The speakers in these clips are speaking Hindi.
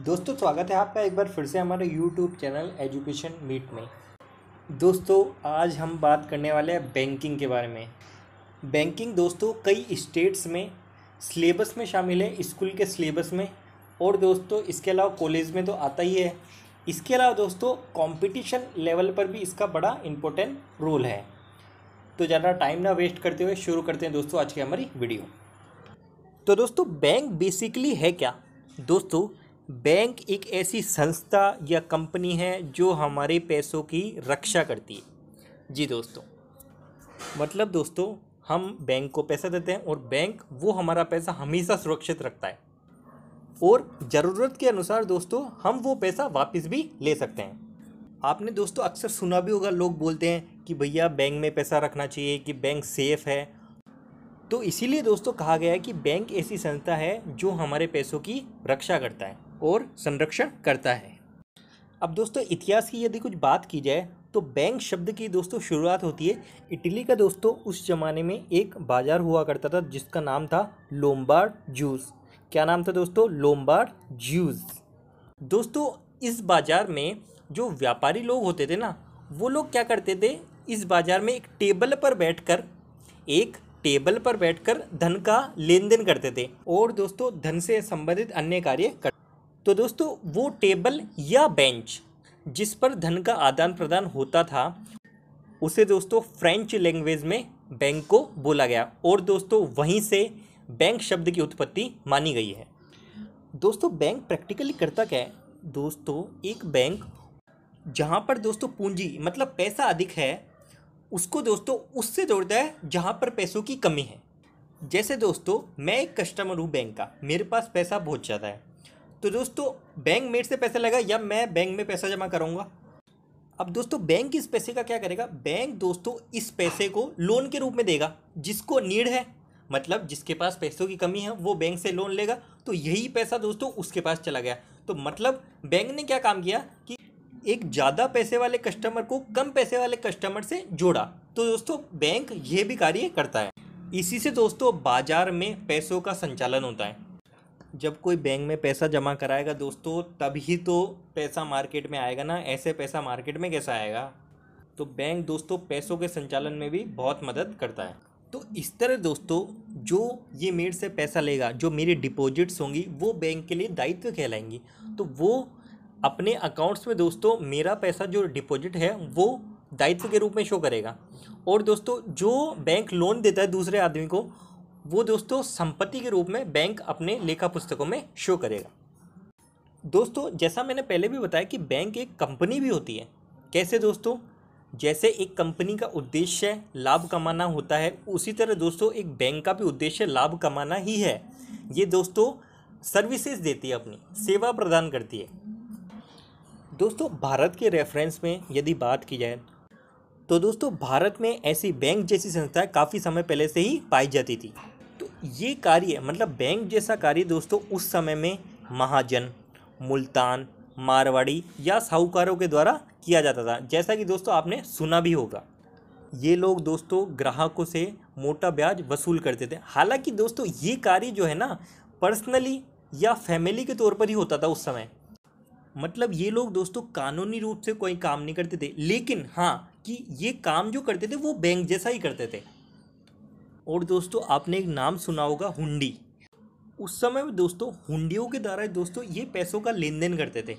दोस्तों स्वागत है आपका एक बार फिर से हमारे यूट्यूब चैनल एजुकेशन मीट में दोस्तों आज हम बात करने वाले हैं बैंकिंग के बारे में बैंकिंग दोस्तों कई स्टेट्स में सिलेबस में शामिल है स्कूल के सिलेबस में और दोस्तों इसके अलावा कॉलेज में तो आता ही है इसके अलावा दोस्तों कंपटीशन लेवल पर भी इसका बड़ा इम्पोर्टेंट रोल है तो ज़्यादा टाइम ना वेस्ट करते हुए शुरू करते हैं दोस्तों आज की हमारी वीडियो तो दोस्तों बैंक बेसिकली है क्या दोस्तों बैंक एक ऐसी संस्था या कंपनी है जो हमारे पैसों की रक्षा करती है जी दोस्तों मतलब दोस्तों हम बैंक को पैसा देते हैं और बैंक वो हमारा पैसा हमेशा सुरक्षित रखता है और ज़रूरत के अनुसार दोस्तों हम वो पैसा वापस भी ले सकते हैं आपने दोस्तों अक्सर सुना भी होगा लोग बोलते हैं कि भैया बैंक में पैसा रखना चाहिए कि बैंक सेफ़ है तो इसीलिए दोस्तों कहा गया है कि बैंक ऐसी संस्था है जो हमारे पैसों की रक्षा करता है और संरक्षण करता है अब दोस्तों इतिहास की यदि कुछ बात की जाए तो बैंक शब्द की दोस्तों शुरुआत होती है इटली का दोस्तों उस ज़माने में एक बाज़ार हुआ करता था जिसका नाम था लोम्बार जूस क्या नाम था दोस्तों लोम्बार जूस दोस्तों इस बाज़ार में जो व्यापारी लोग होते थे ना वो लोग क्या करते थे इस बाज़ार में एक टेबल पर बैठकर एक टेबल पर बैठकर धन का लेन देन करते थे और दोस्तों धन से संबंधित अन्य कार्य कर तो दोस्तों वो टेबल या बेंच जिस पर धन का आदान प्रदान होता था उसे दोस्तों फ्रेंच लैंग्वेज में बैंक को बोला गया और दोस्तों वहीं से बैंक शब्द की उत्पत्ति मानी गई है दोस्तों बैंक प्रैक्टिकली करता क्या है दोस्तों एक बैंक जहाँ पर दोस्तों पूंजी मतलब पैसा अधिक है उसको दोस्तों उससे जोड़ता है जहाँ पर पैसों की कमी है जैसे दोस्तों मैं एक कस्टमर हूँ बैंक का मेरे पास पैसा बहुत ज़्यादा है तो दोस्तों बैंक मेट से पैसा लगा या मैं बैंक में पैसा जमा करूँगा अब दोस्तों बैंक इस पैसे का क्या करेगा बैंक दोस्तों इस पैसे को लोन के रूप में देगा जिसको नीड है मतलब जिसके पास पैसों की कमी है वो बैंक से लोन लेगा तो यही पैसा दोस्तों उसके पास चला गया तो मतलब बैंक ने क्या काम किया कि एक ज़्यादा पैसे वाले कस्टमर को कम पैसे वाले कस्टमर से जोड़ा तो दोस्तों बैंक ये भी कार्य करता है इसी से दोस्तों बाजार में पैसों का संचालन होता है जब कोई बैंक में पैसा जमा कराएगा दोस्तों तभी तो पैसा मार्केट में आएगा ना ऐसे पैसा मार्केट में कैसा आएगा तो बैंक दोस्तों पैसों के संचालन में भी बहुत मदद करता है तो इस तरह दोस्तों जो ये मेरे से पैसा लेगा जो मेरी डिपॉजिट्स होंगी वो बैंक के लिए दायित्व कहलाएंगी तो वो अपने अकाउंट्स में दोस्तों मेरा पैसा जो डिपॉजिट है वो दायित्व के रूप में शो करेगा और दोस्तों जो बैंक लोन देता है दूसरे आदमी को वो दोस्तों संपत्ति के रूप में बैंक अपने लेखा पुस्तकों में शो करेगा दोस्तों जैसा मैंने पहले भी बताया कि बैंक एक कंपनी भी होती है कैसे दोस्तों जैसे एक कंपनी का उद्देश्य लाभ कमाना होता है उसी तरह दोस्तों एक बैंक का भी उद्देश्य लाभ कमाना ही है ये दोस्तों सर्विसेज देती है अपनी सेवा प्रदान करती है दोस्तों भारत के रेफरेंस में यदि बात की जाए तो दोस्तों भारत में ऐसी बैंक जैसी संस्थाएं काफ़ी समय पहले से ही पाई जाती थी ये कार्य मतलब बैंक जैसा कार्य दोस्तों उस समय में महाजन मुल्तान मारवाड़ी या साहूकारों के द्वारा किया जाता था जैसा कि दोस्तों आपने सुना भी होगा ये लोग दोस्तों ग्राहकों से मोटा ब्याज वसूल करते थे हालांकि दोस्तों ये कार्य जो है ना पर्सनली या फैमिली के तौर पर ही होता था उस समय मतलब ये लोग दोस्तों कानूनी रूप से कोई काम नहीं करते थे लेकिन हाँ कि ये काम जो करते थे वो बैंक जैसा ही करते थे और दोस्तों आपने एक नाम सुना होगा हुंडी उस समय में दोस्तों हुंडियों के द्वारा दोस्तों ये पैसों का लेन देन करते थे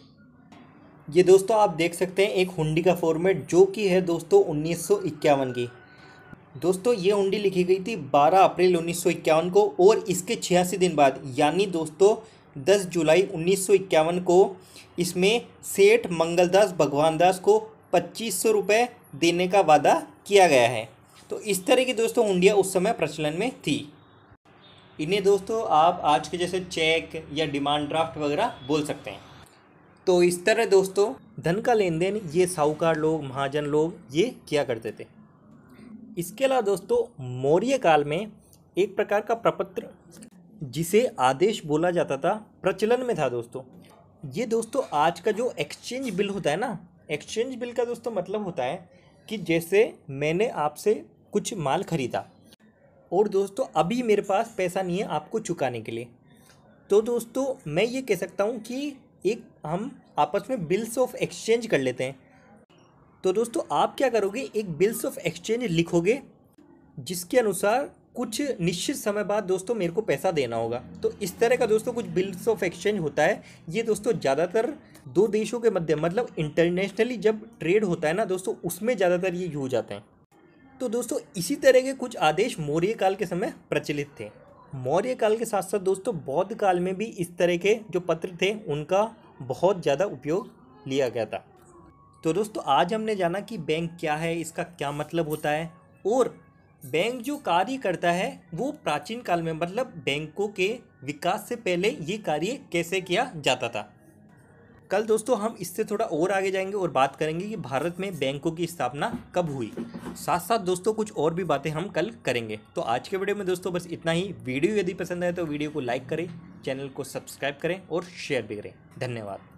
ये दोस्तों आप देख सकते हैं एक हुंडी का फॉर्मेट जो कि है दोस्तों उन्नीस की दोस्तों ये हुंडी लिखी गई थी 12 अप्रैल उन्नीस को और इसके छियासी दिन बाद यानी दोस्तों 10 जुलाई उन्नीस को इसमें सेठ मंगलदास भगवान दास को पच्चीस सौ रुपये देने का वादा किया गया है तो इस तरह की दोस्तों उंडिया उस समय प्रचलन में थी इन्हें दोस्तों आप आज के जैसे चेक या डिमांड ड्राफ्ट वगैरह बोल सकते हैं तो इस तरह दोस्तों धन का लेन देन ये साहूकार लोग महाजन लोग ये किया करते थे इसके अलावा दोस्तों मौर्य काल में एक प्रकार का प्रपत्र जिसे आदेश बोला जाता था प्रचलन में था दोस्तों ये दोस्तों आज का जो एक्सचेंज बिल होता है ना एक्सचेंज बिल का दोस्तों मतलब होता है कि जैसे मैंने आपसे कुछ माल ख़रीदा और दोस्तों अभी मेरे पास पैसा नहीं है आपको चुकाने के लिए तो दोस्तों मैं ये कह सकता हूँ कि एक हम आपस में बिल्स ऑफ एक्सचेंज कर लेते हैं तो दोस्तों आप क्या करोगे एक बिल्स ऑफ एक्सचेंज लिखोगे जिसके अनुसार कुछ निश्चित समय बाद दोस्तों मेरे को पैसा देना होगा तो इस तरह का दोस्तों कुछ बिल्स ऑफ एक्सचेंज होता है ये दोस्तों ज़्यादातर दो देशों के मध्य मतलब इंटरनेशनली जब ट्रेड होता है ना दोस्तों उसमें ज़्यादातर ये यूज आते हैं तो दोस्तों इसी तरह के कुछ आदेश मौर्य काल के समय प्रचलित थे मौर्य काल के साथ साथ दोस्तों बौद्ध काल में भी इस तरह के जो पत्र थे उनका बहुत ज़्यादा उपयोग लिया गया था तो दोस्तों आज हमने जाना कि बैंक क्या है इसका क्या मतलब होता है और बैंक जो कार्य करता है वो प्राचीन काल में मतलब बैंकों के विकास से पहले ये कार्य कैसे किया जाता था कल दोस्तों हम इससे थोड़ा और आगे जाएंगे और बात करेंगे कि भारत में बैंकों की स्थापना कब हुई साथ साथ दोस्तों कुछ और भी बातें हम कल करेंगे तो आज के वीडियो में दोस्तों बस इतना ही वीडियो यदि पसंद आए तो वीडियो को लाइक करें चैनल को सब्सक्राइब करें और शेयर भी करें धन्यवाद